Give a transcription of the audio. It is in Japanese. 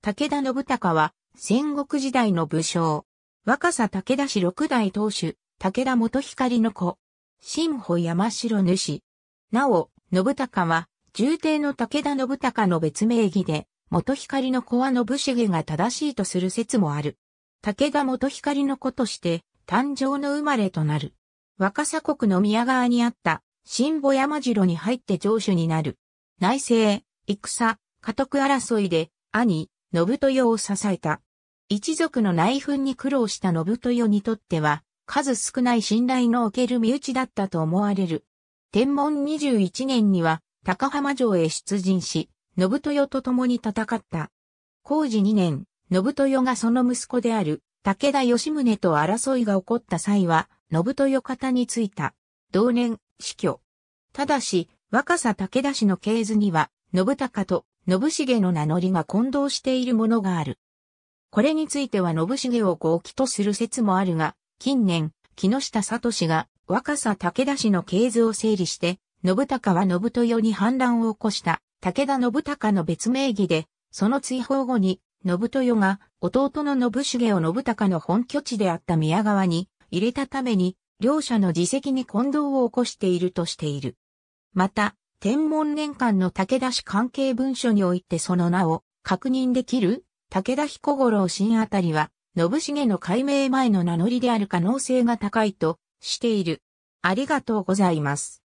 武田信孝は、戦国時代の武将。若狭武田氏六代当主、武田元光の子。新保山城主。なお、信孝は、重帝の武田信孝の別名義で、元光の子は信繁が正しいとする説もある。武田元光の子として、誕生の生まれとなる。若狭国の宮川にあった、新保山城に入って城主になる。内政、戦、家督争いで、兄、信豊を支えた。一族の内紛に苦労した信豊にとっては、数少ない信頼のおける身内だったと思われる。天文21年には、高浜城へ出陣し、信豊と共に戦った。工事2年、信豊がその息子である、武田義宗と争いが起こった際は、信豊方についた。同年、死去。ただし、若狭武田氏の系図には、信高と信繁の名乗りが混同しているものがある。これについては信繁を後期とする説もあるが、近年、木下聡が若狭武田氏の系図を整理して、信孝は信豊に反乱を起こした武田信孝の別名義で、その追放後に、信豊が弟の信繁を信孝の本拠地であった宮川に入れたために、両者の自責に混同を起こしているとしている。また、天文年間の武田氏関係文書においてその名を確認できる武田彦五郎新あたりは、信繁の解明前の名乗りである可能性が高いとしている。ありがとうございます。